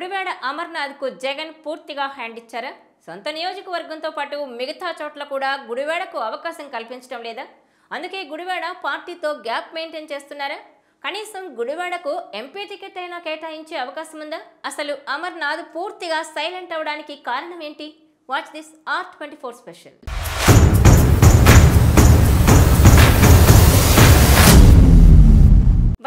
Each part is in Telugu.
గుడివాడ అమర్నాథ్కు జగన్ పూర్తిగా హ్యాండ్ ఇచ్చారా సొంత నియోజకవర్గంతో పాటు మిగతా చోట్ల కూడా గుడివాడకు అవకాశం కల్పించడం లేదా అందుకే గుడివాడ పార్టీతో గ్యాప్ మెయింటైన్ చేస్తున్నారా కనీసం గుడివాడకు ఎంపీ టికెట్ అయినా కేటాయించే అవకాశం ఉందా అసలు అమర్నాథ్ పూర్తిగా సైలెంట్ అవడానికి కారణం ఏంటి watch this R twenty four special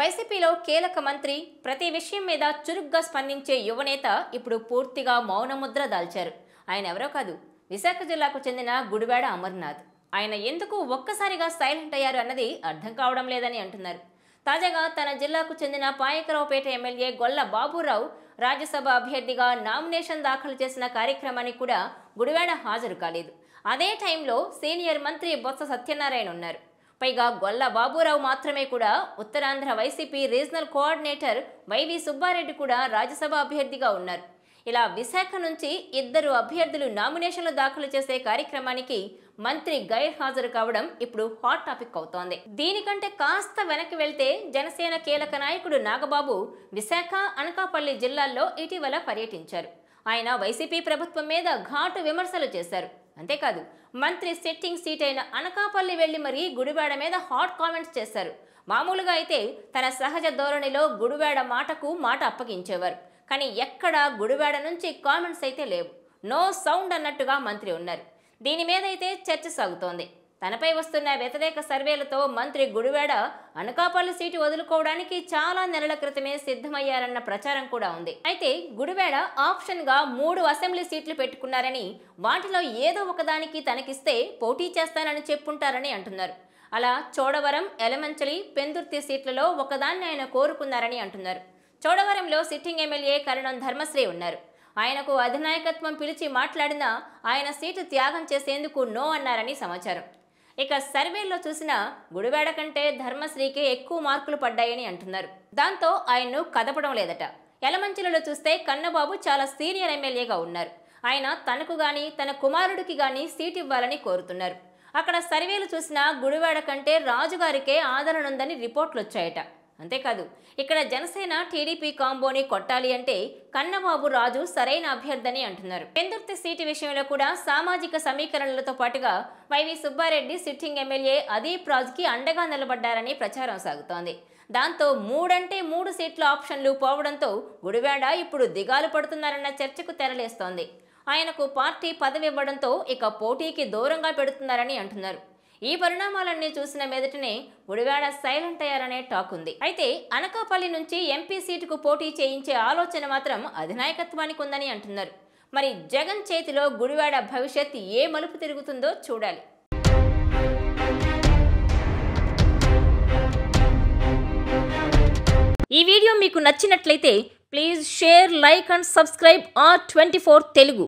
వైసీపీలో కీలక మంత్రి ప్రతి విషయం మీద చురుగ్గా స్పందించే యువనేత ఇప్పుడు పూర్తిగా మౌనముద్ర దాల్చారు ఆయన ఎవరో కాదు విశాఖ జిల్లాకు చెందిన గుడివాడ అమర్నాథ్ ఆయన ఎందుకు ఒక్కసారిగా సైలెంట్ అయ్యారు అన్నది అర్థం కావడం లేదని అంటున్నారు తాజాగా తన జిల్లాకు చెందిన పాయకరావుపేట ఎమ్మెల్యే గొల్ల బాబురావు రాజ్యసభ అభ్యర్థిగా నామినేషన్ దాఖలు చేసిన కార్యక్రమానికి కూడా గుడివాడ హాజరు కాలేదు అదే టైంలో సీనియర్ మంత్రి బొత్స సత్యనారాయణ ఉన్నారు పైగా గొల్ల బాబురావు మాత్రమే కూడా ఉత్తరాంధ్ర వైసీపీ రీజనల్ కోఆర్డినేటర్ వైవి సుబ్బారెడ్డి కూడా రాజ్యసభ అభ్యర్థిగా ఉన్నారు ఇలా విశాఖ నుంచి ఇద్దరు అభ్యర్థులు నామినేషన్లు దాఖలు చేసే కార్యక్రమానికి మంత్రి గైర్ హాజరు కావడం ఇప్పుడు హాట్ టాపిక్ అవుతోంది దీనికంటే కాస్త వెనక్కి వెళ్తే జనసేన కీలక నాయకుడు నాగబాబు విశాఖ అనకాపల్లి జిల్లాల్లో ఇటీవల పర్యటించారు ఆయన వైసీపీ ప్రభుత్వం మీద ఘాటు విమర్శలు చేశారు అంతేకాదు మంత్రి సిట్టింగ్ సీట్ అయిన అనకాపల్లి వెళ్లి మరీ గుడివాడ మీద హాట్ కామెంట్స్ చేశారు మామూలుగా అయితే తన సహజ ధోరణిలో గుడివాడ మాటకు మాట అప్పగించేవారు కానీ ఎక్కడా గుడివాడ నుంచి కామెంట్స్ అయితే లేవు నో సౌండ్ అన్నట్టుగా మంత్రి ఉన్నారు దీని మీద అయితే చర్చ సాగుతోంది తనపై వస్తున్న వ్యతిరేక సర్వేలతో మంత్రి గుడివాడ అనకాపల్లి సీటు వదులుకోవడానికి చాలా నెలల క్రితమే సిద్ధమయ్యారన్న ప్రచారం కూడా ఉంది అయితే గుడివాడ ఆప్షన్గా మూడు అసెంబ్లీ సీట్లు పెట్టుకున్నారని వాటిలో ఏదో ఒకదానికి తనకిస్తే పోటీ చేస్తానని చెప్పుంటారని అంటున్నారు అలా చోడవరం ఎలమంచలి పెందుర్తి సీట్లలో ఒకదాన్ని ఆయన కోరుకున్నారని అంటున్నారు చోడవరంలో సిట్టింగ్ ఎమ్మెల్యే కరణం ధర్మశ్రీ ఉన్నారు ఆయనకు అధినాయకత్వం పిలిచి మాట్లాడినా ఆయన సీటు త్యాగం చేసేందుకు నో అన్నారని సమాచారం ఇక సర్వేలో చూసిన గుడివాడ కంటే ధర్మశ్రీకి ఎక్కువ మార్కులు పడ్డాయని అంటున్నారు దాంతో ఆయన్ను కదపడం లేదట ఎలమంచిలలో చూస్తే కన్నబాబు చాలా సీనియర్ ఎమ్మెల్యేగా ఉన్నారు ఆయన తనకు గాని తన కుమారుడికి గాని సీట్ ఇవ్వాలని కోరుతున్నారు అక్కడ సర్వేలు చూసిన గుడివాడ కంటే రాజుగారికే ఆదరణ ఉందని రిపోర్ట్లు వచ్చాయట అంతేకాదు ఇక్కడ జనసేన టీడీపీ కాంబోని కొట్టాలి అంటే కన్నబాబు రాజు సరైన అభ్యర్థని అంటున్నారు పెందుర్తి సీటు విషయంలో కూడా సామాజిక సమీకరణలతో పాటుగా వైవి సుబ్బారెడ్డి సిట్టింగ్ ఎమ్మెల్యే అదీప్ రాజుకి అండగా నిలబడ్డారని ప్రచారం సాగుతోంది దాంతో మూడంటే మూడు సీట్ల ఆప్షన్లు పోవడంతో గుడివాడ ఇప్పుడు దిగాలు పడుతున్నారన్న చర్చకు తెరలేస్తోంది ఆయనకు పార్టీ పదవి ఇవ్వడంతో ఇక పోటీకి దూరంగా పెడుతున్నారని అంటున్నారు ఈ పరిణామాలన్నీ చూసిన మీదటనే గుడివాడ సైలెంట్ అయ్యారనే టాక్ ఉంది అయితే అనకాపల్లి నుంచి ఎంపీ సీటుకు పోటీ చేయించే ఆలోచన మాత్రం అధినాయకత్వానికి ఉందని అంటున్నారు మరి జగన్ చేతిలో గుడివాడ భవిష్యత్ ఏ మలుపు తిరుగుతుందో చూడాలి ఈ వీడియో మీకు నచ్చినట్లయితే please share like and subscribe R twenty four Telugu